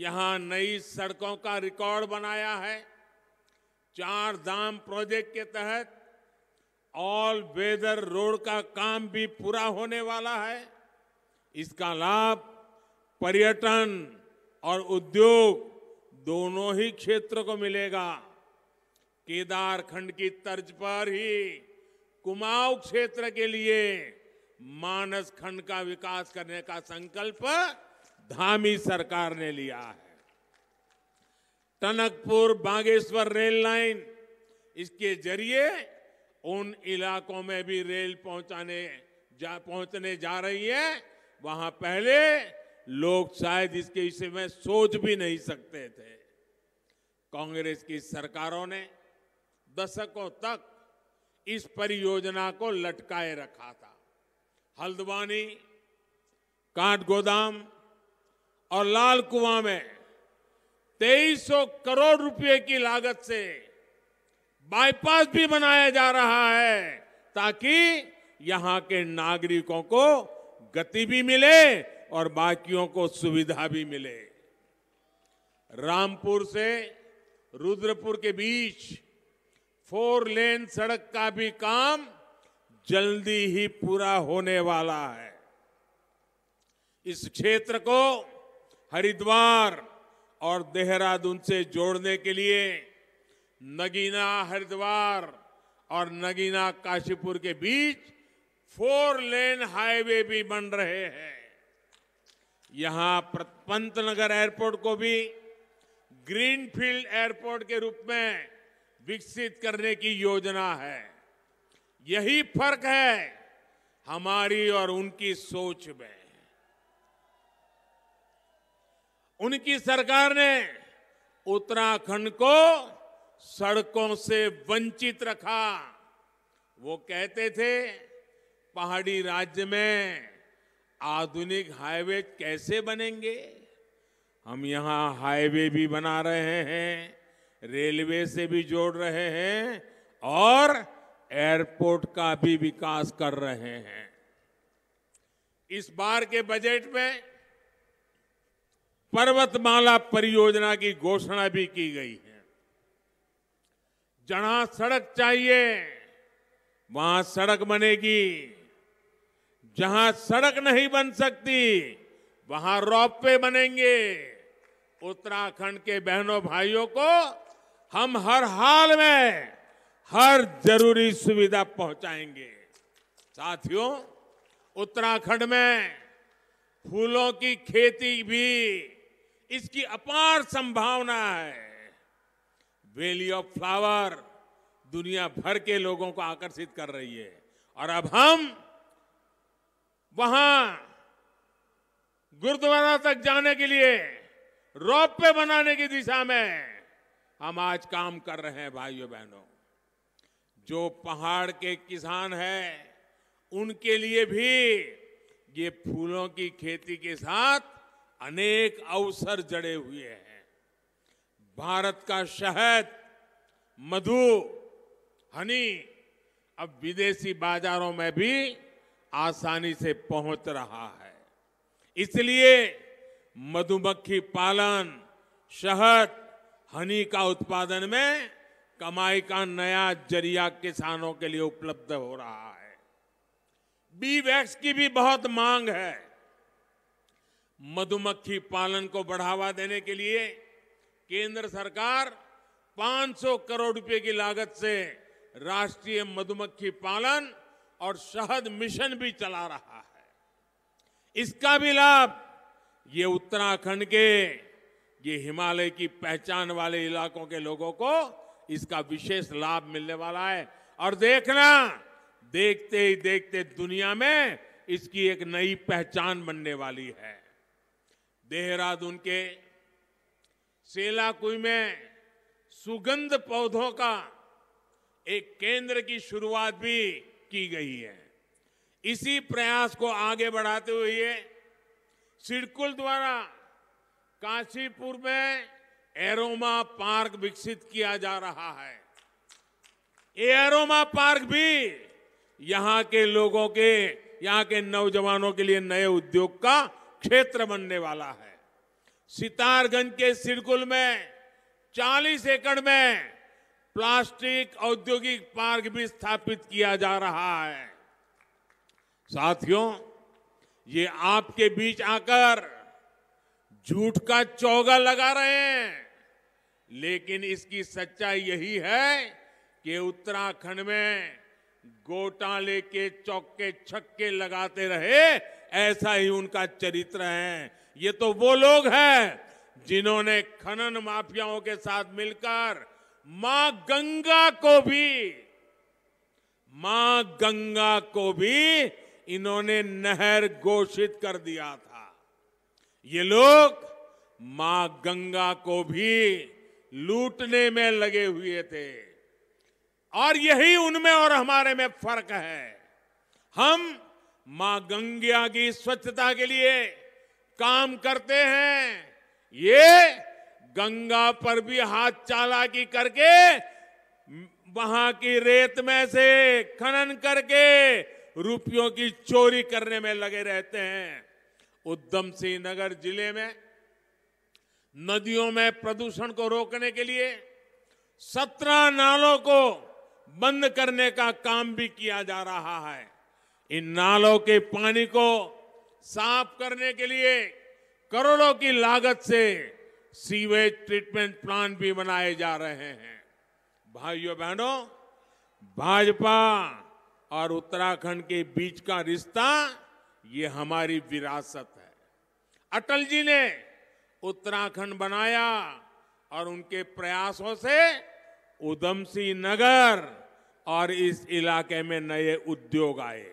यहां नई सड़कों का रिकॉर्ड बनाया है चार धाम प्रोजेक्ट के तहत ऑल वेदर रोड का काम भी पूरा होने वाला है इसका लाभ पर्यटन और उद्योग दोनों ही क्षेत्र को मिलेगा केदारखंड की तर्ज पर ही कुमाऊं क्षेत्र के लिए मानस खंड का विकास करने का संकल्प धामी सरकार ने लिया है टनकपुर बागेश्वर रेल लाइन इसके जरिए उन इलाकों में भी रेल पहुंचाने जा पहुंचने जा रही है वहां पहले लोग शायद इसके विषय में सोच भी नहीं सकते थे कांग्रेस की सरकारों ने दशकों तक इस परियोजना को लटकाए रखा था हल्द्वानी काट गोदाम और लाल कुआं में 2300 करोड़ रुपए की लागत से बाईपास भी बनाया जा रहा है ताकि यहाँ के नागरिकों को गति भी मिले और बाकियों को सुविधा भी मिले रामपुर से रुद्रपुर के बीच फोर लेन सड़क का भी काम जल्दी ही पूरा होने वाला है इस क्षेत्र को हरिद्वार और देहरादून से जोड़ने के लिए नगीना हरिद्वार और नगीना काशीपुर के बीच फोर लेन हाईवे भी बन रहे हैं यहां पंतनगर एयरपोर्ट को भी ग्रीनफील्ड एयरपोर्ट के रूप में विकसित करने की योजना है यही फर्क है हमारी और उनकी सोच में उनकी सरकार ने उत्तराखंड को सड़कों से वंचित रखा वो कहते थे पहाड़ी राज्य में आधुनिक हाईवे कैसे बनेंगे हम यहाँ हाईवे भी बना रहे हैं रेलवे से भी जोड़ रहे हैं और एयरपोर्ट का भी विकास कर रहे हैं इस बार के बजट में पर्वतमाला परियोजना की घोषणा भी की गई जहां सड़क चाहिए वहां सड़क बनेगी जहां सड़क नहीं बन सकती वहां रोपवे बनेंगे उत्तराखंड के बहनों भाइयों को हम हर हाल में हर जरूरी सुविधा पहुंचाएंगे साथियों उत्तराखंड में फूलों की खेती भी इसकी अपार संभावना है वैली ऑफ फ्लावर दुनिया भर के लोगों को आकर्षित कर रही है और अब हम वहां गुरुद्वारा तक जाने के लिए रोप पे बनाने की दिशा में हम आज काम कर रहे हैं भाइयों बहनों जो पहाड़ के किसान हैं उनके लिए भी ये फूलों की खेती के साथ अनेक अवसर जड़े हुए हैं भारत का शहद मधु हनी अब विदेशी बाजारों में भी आसानी से पहुंच रहा है इसलिए मधुमक्खी पालन शहद हनी का उत्पादन में कमाई का नया जरिया किसानों के लिए उपलब्ध हो रहा है बी वैक्स की भी बहुत मांग है मधुमक्खी पालन को बढ़ावा देने के लिए केंद्र सरकार 500 करोड़ रुपए की लागत से राष्ट्रीय मधुमक्खी पालन और शहद मिशन भी चला रहा है इसका भी लाभ ये उत्तराखंड के ये हिमालय की पहचान वाले इलाकों के लोगों को इसका विशेष लाभ मिलने वाला है और देखना देखते ही देखते दुनिया में इसकी एक नई पहचान बनने वाली है देहरादून के सेलाकुई में सुगंध पौधों का एक केंद्र की शुरुआत भी की गई है इसी प्रयास को आगे बढ़ाते हुए सिडकुल द्वारा काशीपुर में एरोमा पार्क विकसित किया जा रहा है ये एरोमा पार्क भी यहाँ के लोगों के यहाँ के नौजवानों के लिए नए उद्योग का क्षेत्र बनने वाला है सितारगंज के सिरकुल में 40 एकड़ में प्लास्टिक औद्योगिक पार्क भी स्थापित किया जा रहा है साथियों ये आपके बीच आकर झूठ का चौगा लगा रहे हैं लेकिन इसकी सच्चाई यही है कि उत्तराखंड में गोटाले के चौके छक्के लगाते रहे ऐसा ही उनका चरित्र है ये तो वो लोग हैं जिन्होंने खनन माफियाओं के साथ मिलकर मां गंगा को भी मां गंगा को भी इन्होंने नहर घोषित कर दिया था ये लोग मां गंगा को भी लूटने में लगे हुए थे और यही उनमें और हमारे में फर्क है हम मां गंगा की स्वच्छता के लिए काम करते हैं ये गंगा पर भी हाथ चालाकी करके वहां की रेत में से खनन करके रुपयों की चोरी करने में लगे रहते हैं उद्धम सिंह नगर जिले में नदियों में प्रदूषण को रोकने के लिए सत्रह नालों को बंद करने का काम भी किया जा रहा है इन नालों के पानी को साफ करने के लिए करोड़ों की लागत से सीवेज ट्रीटमेंट प्लांट भी बनाए जा रहे हैं भाइयों बहनों भाजपा और उत्तराखंड के बीच का रिश्ता ये हमारी विरासत है अटल जी ने उत्तराखंड बनाया और उनके प्रयासों से उधम सिंह नगर और इस इलाके में नए उद्योग आए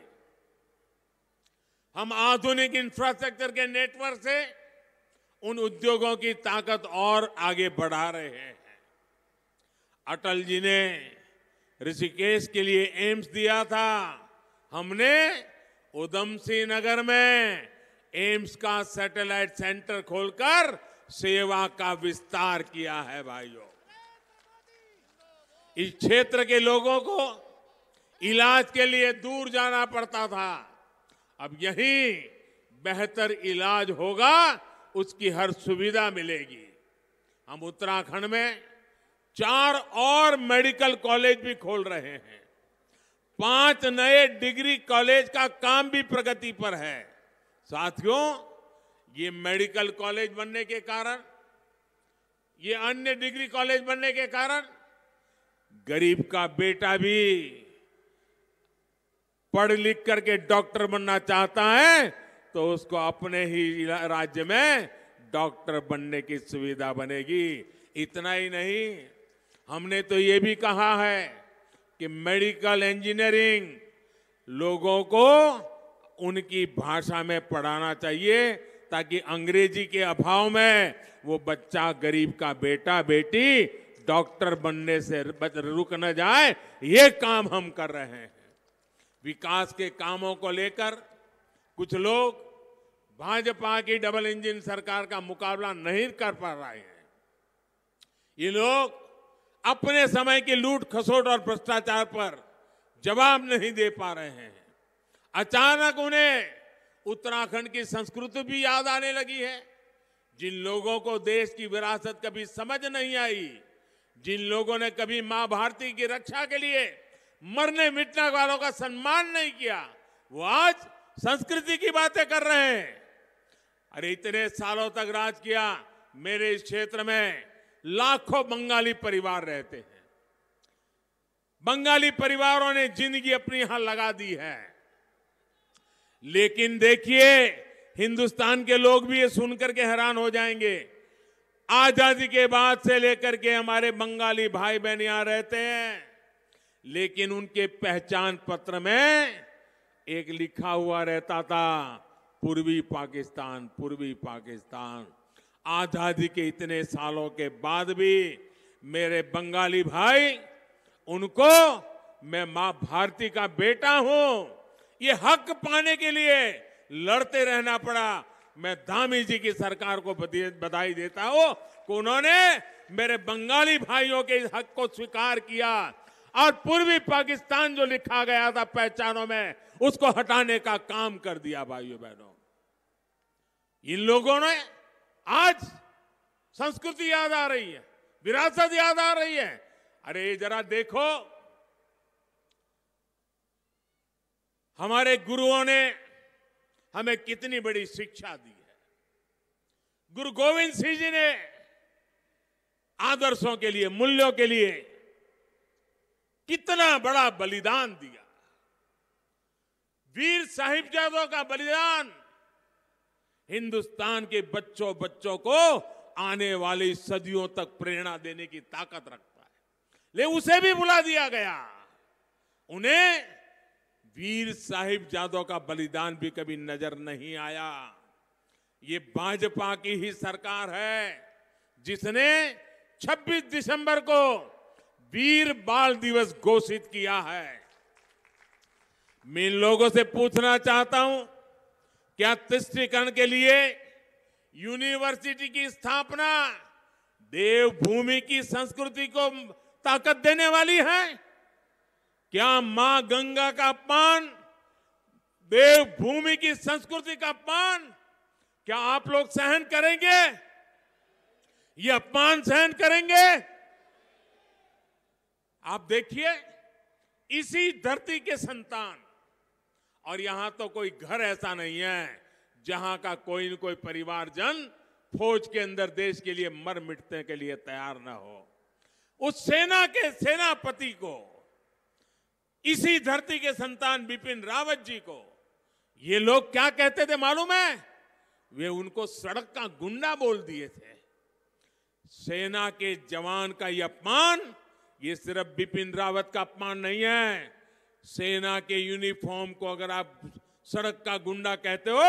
हम आधुनिक इंफ्रास्ट्रक्चर के नेटवर्क से उन उद्योगों की ताकत और आगे बढ़ा रहे हैं अटल जी ने ऋषिकेश के लिए एम्स दिया था हमने उधम नगर में एम्स का सैटेलाइट सेंटर खोलकर सेवा का विस्तार किया है भाइयों इस क्षेत्र के लोगों को इलाज के लिए दूर जाना पड़ता था अब यही बेहतर इलाज होगा उसकी हर सुविधा मिलेगी हम उत्तराखंड में चार और मेडिकल कॉलेज भी खोल रहे हैं पांच नए डिग्री कॉलेज का काम भी प्रगति पर है साथियों ये मेडिकल कॉलेज बनने के कारण ये अन्य डिग्री कॉलेज बनने के कारण गरीब का बेटा भी पढ़ लिख करके डॉक्टर बनना चाहता है तो उसको अपने ही राज्य में डॉक्टर बनने की सुविधा बनेगी इतना ही नहीं हमने तो ये भी कहा है कि मेडिकल इंजीनियरिंग लोगों को उनकी भाषा में पढ़ाना चाहिए ताकि अंग्रेजी के अभाव में वो बच्चा गरीब का बेटा बेटी डॉक्टर बनने से रुक न जाए ये काम हम कर रहे हैं विकास के कामों को लेकर कुछ लोग भाजपा की डबल इंजन सरकार का मुकाबला नहीं कर पा रहे हैं ये लोग अपने समय की लूट खसोट और भ्रष्टाचार पर जवाब नहीं दे पा रहे हैं अचानक उन्हें उत्तराखंड की संस्कृति भी याद आने लगी है जिन लोगों को देश की विरासत कभी समझ नहीं आई जिन लोगों ने कभी मां भारती की रक्षा के लिए मरने मिटने वालों का सम्मान नहीं किया वो आज संस्कृति की बातें कर रहे हैं अरे इतने सालों तक राज किया मेरे इस क्षेत्र में लाखों बंगाली परिवार रहते हैं बंगाली परिवारों ने जिंदगी अपनी यहां लगा दी है लेकिन देखिए हिंदुस्तान के लोग भी ये सुनकर के हैरान हो जाएंगे आजादी के बाद से लेकर के हमारे बंगाली भाई बहन यहां रहते हैं लेकिन उनके पहचान पत्र में एक लिखा हुआ रहता था पूर्वी पाकिस्तान पूर्वी पाकिस्तान आजादी के इतने सालों के बाद भी मेरे बंगाली भाई उनको मैं मां भारती का बेटा हूं ये हक पाने के लिए लड़ते रहना पड़ा मैं धामी जी की सरकार को बधाई देता हूं कि उन्होंने मेरे बंगाली भाइयों के इस हक को स्वीकार किया और पूर्वी पाकिस्तान जो लिखा गया था पहचानों में उसको हटाने का काम कर दिया भाइयों बहनों इन लोगों ने आज संस्कृति याद आ रही है विरासत याद आ रही है अरे जरा देखो हमारे गुरुओं ने हमें कितनी बड़ी शिक्षा दी है गुरु गोविंद सिंह जी ने आदर्शों के लिए मूल्यों के लिए कितना बड़ा बलिदान दिया वीर साहिब साहिबजादों का बलिदान हिंदुस्तान के बच्चों बच्चों को आने वाली सदियों तक प्रेरणा देने की ताकत रखता है ले उसे भी बुला दिया गया उन्हें वीर साहिब जादव का बलिदान भी कभी नजर नहीं आया ये भाजपा की ही सरकार है जिसने 26 दिसंबर को वीर बाल दिवस घोषित किया है मैं इन लोगों से पूछना चाहता हूं क्या तुष्टिकरण के लिए यूनिवर्सिटी की स्थापना देवभूमि की संस्कृति को ताकत देने वाली है क्या मां गंगा का अपमान देवभूमि की संस्कृति का अपमान क्या आप लोग सहन करेंगे ये अपमान सहन करेंगे आप देखिए इसी धरती के संतान और यहां तो कोई घर ऐसा नहीं है जहां का कोई न कोई परिवारजन फौज के अंदर देश के लिए मर मिटने के लिए तैयार ना हो उस सेना के सेनापति को इसी धरती के संतान बिपिन रावत जी को ये लोग क्या कहते थे मालूम है वे उनको सड़क का गुंडा बोल दिए थे सेना के जवान का यह अपमान ये सिर्फ बिपिन रावत का अपमान नहीं है सेना के यूनिफॉर्म को अगर आप सड़क का गुंडा कहते हो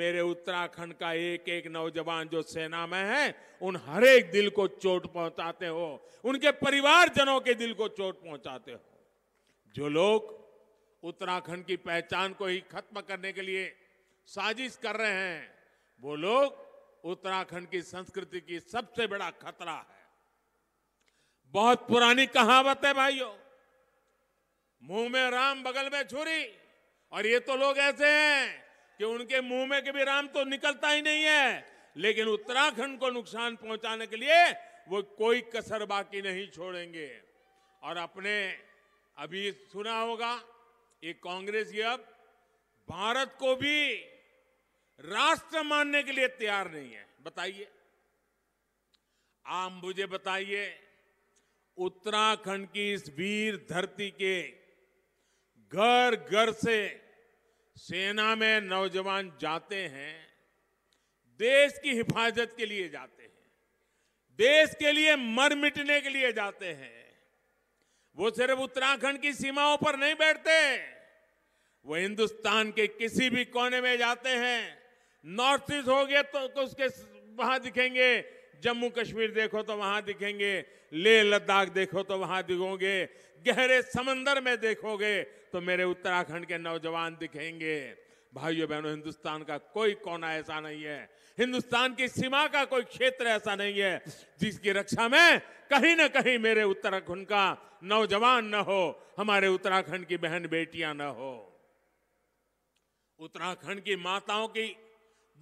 मेरे उत्तराखंड का एक एक नौजवान जो सेना में है उन हर एक दिल को चोट पहुंचाते हो उनके परिवारजनों के दिल को चोट पहुंचाते हो जो लोग उत्तराखंड की पहचान को ही खत्म करने के लिए साजिश कर रहे हैं वो लोग उत्तराखंड की संस्कृति की सबसे बड़ा खतरा है बहुत पुरानी कहावत है भाइयों मुंह में राम बगल में छुरी और ये तो लोग ऐसे हैं कि उनके मुंह में कभी राम तो निकलता ही नहीं है लेकिन उत्तराखंड को नुकसान पहुंचाने के लिए वो कोई कसर बाकी नहीं छोड़ेंगे और अपने अभी सुना होगा ये कांग्रेस ये अब भारत को भी राष्ट्र मानने के लिए तैयार नहीं है बताइए आप मुझे बताइए उत्तराखंड की इस वीर धरती के घर घर से सेना में नौजवान जाते हैं देश की हिफाजत के लिए जाते हैं देश के लिए मर मिटने के लिए जाते हैं वो सिर्फ उत्तराखंड की सीमाओं पर नहीं बैठते वो हिंदुस्तान के किसी भी कोने में जाते हैं नॉर्थ ईस्ट हो गया तो, तो उसके वहां दिखेंगे जम्मू कश्मीर देखो तो वहां दिखेंगे लेह लद्दाख देखो तो वहां दिखोगे गहरे समंदर में देखोगे तो मेरे उत्तराखंड के नौजवान दिखेंगे भाइयों बहनों हिंदुस्तान का कोई कोना ऐसा नहीं है हिंदुस्तान की सीमा का कोई क्षेत्र ऐसा नहीं है जिसकी रक्षा में कहीं ना कहीं मेरे उत्तराखंड का नौजवान न हो हमारे उत्तराखंड की बहन बेटियां न हो उत्तराखंड की माताओं की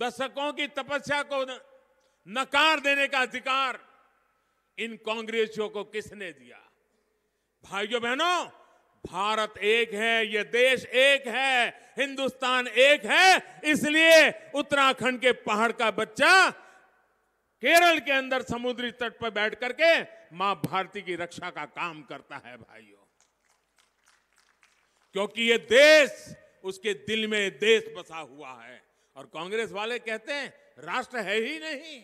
दशकों की तपस्या को न, नकार देने का अधिकार इन कांग्रेसियों को किसने दिया भाइयों बहनों भारत एक है ये देश एक है हिंदुस्तान एक है इसलिए उत्तराखंड के पहाड़ का बच्चा केरल के अंदर समुद्री तट पर बैठ करके मां भारती की रक्षा का काम करता है भाइयों क्योंकि ये देश उसके दिल में देश बसा हुआ है और कांग्रेस वाले कहते हैं राष्ट्र है ही नहीं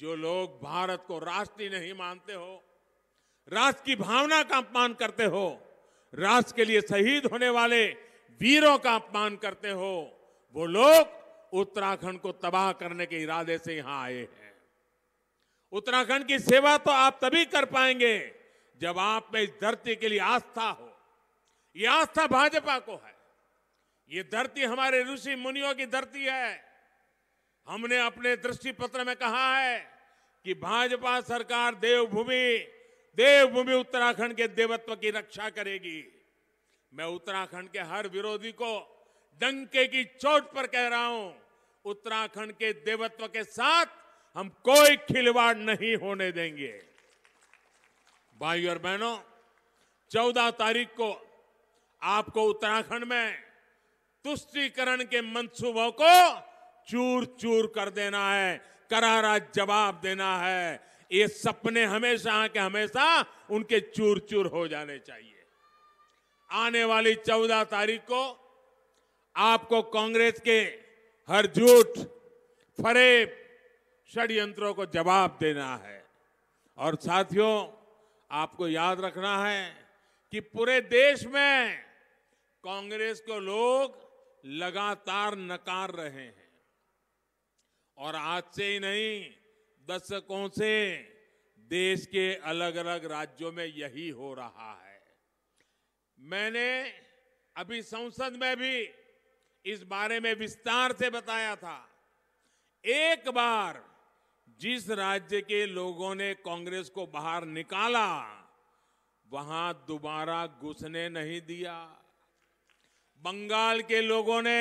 जो लोग भारत को राष्ट्र ही नहीं मानते हो राष्ट्र की भावना का अपमान करते हो राष्ट्र के लिए शहीद होने वाले वीरों का अपमान करते हो वो लोग उत्तराखंड को तबाह करने के इरादे से यहां आए हैं उत्तराखंड की सेवा तो आप तभी कर पाएंगे जब आप में इस धरती के लिए आस्था हो ये आस्था भाजपा को है ये धरती हमारे ऋषि मुनियों की धरती है हमने अपने दृष्टि पत्र में कहा है कि भाजपा सरकार देवभूमि देवभूमि उत्तराखंड के देवत्व की रक्षा करेगी मैं उत्तराखंड के हर विरोधी को डंके की चोट पर कह रहा हूं उत्तराखंड के देवत्व के साथ हम कोई खिलवाड़ नहीं होने देंगे भाई और बहनों चौदह तारीख को आपको उत्तराखंड में तुष्टिकरण के मंसूबों को चूर चूर कर देना है करारा जवाब देना है ये सपने हमेशा के हमेशा उनके चूर चूर हो जाने चाहिए आने वाली चौदह तारीख को आपको कांग्रेस के हर झूठ फरेब षड्यंत्रों को जवाब देना है और साथियों आपको याद रखना है कि पूरे देश में कांग्रेस को लोग लगातार नकार रहे हैं और आज से ही नहीं दशकों से देश के अलग अलग राज्यों में यही हो रहा है मैंने अभी संसद में भी इस बारे में विस्तार से बताया था एक बार जिस राज्य के लोगों ने कांग्रेस को बाहर निकाला वहां दोबारा घुसने नहीं दिया बंगाल के लोगों ने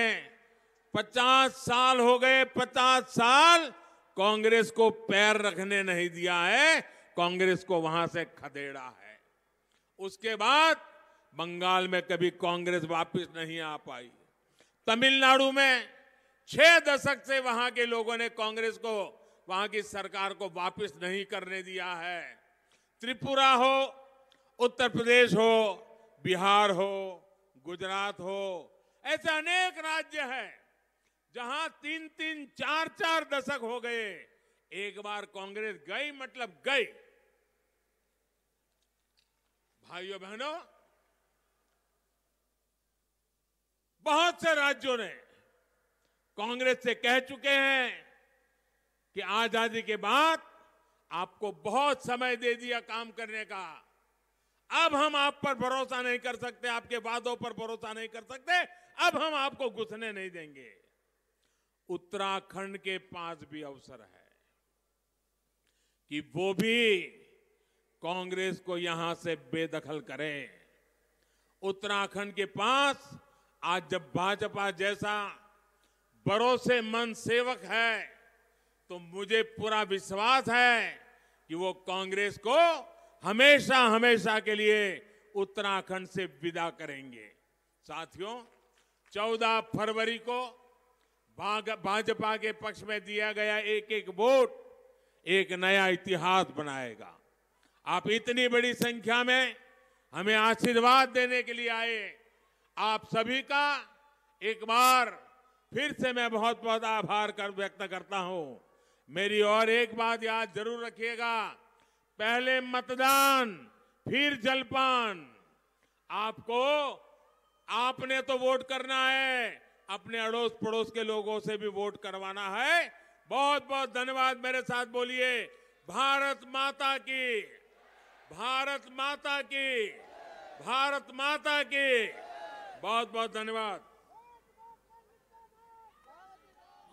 पचास साल हो गए पचास साल कांग्रेस को पैर रखने नहीं दिया है कांग्रेस को वहां से खदेड़ा है उसके बाद बंगाल में कभी कांग्रेस वापस नहीं आ पाई तमिलनाडु में छह दशक से वहां के लोगों ने कांग्रेस को वहां की सरकार को वापस नहीं करने दिया है त्रिपुरा हो उत्तर प्रदेश हो बिहार हो गुजरात हो ऐसे अनेक राज्य हैं जहां तीन तीन चार चार दशक हो गए एक बार कांग्रेस गई मतलब गई भाइयों बहनों बहुत से राज्यों ने कांग्रेस से कह चुके हैं कि आजादी के बाद आपको बहुत समय दे दिया काम करने का अब हम आप पर भरोसा नहीं कर सकते आपके वादों पर भरोसा नहीं कर सकते अब हम आपको घुसने नहीं देंगे उत्तराखंड के पास भी अवसर है कि वो भी कांग्रेस को यहां से बेदखल करें उत्तराखंड के पास आज जब भाजपा जैसा भरोसेमंद सेवक है तो मुझे पूरा विश्वास है कि वो कांग्रेस को हमेशा हमेशा के लिए उत्तराखंड से विदा करेंगे साथियों 14 फरवरी को भाजपा के पक्ष में दिया गया एक एक वोट एक नया इतिहास बनाएगा आप इतनी बड़ी संख्या में हमें आशीर्वाद देने के लिए आए आप सभी का एक बार फिर से मैं बहुत बहुत आभार कर व्यक्त करता हूं मेरी और एक बात याद जरूर रखिएगा पहले मतदान फिर जलपान आपको आपने तो वोट करना है अपने अड़ोस पड़ोस के लोगों से भी वोट करवाना है बहुत बहुत धन्यवाद मेरे साथ बोलिए भारत माता की भारत माता की भारत माता की बहुत बहुत धन्यवाद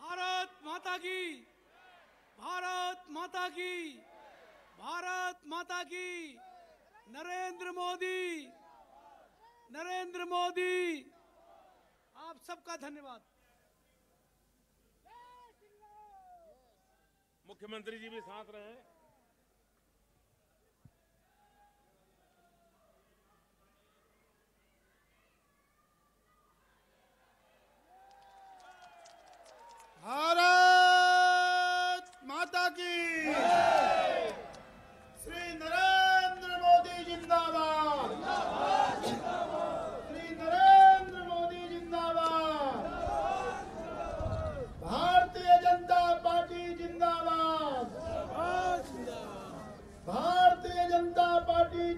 भारत माता की भारत माता की भारत माता की नरेंद्र मोदी नरेंद्र मोदी सबका धन्यवाद मुख्यमंत्री जी भी साथ रहे भारत माता की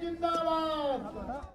जिंदाबाद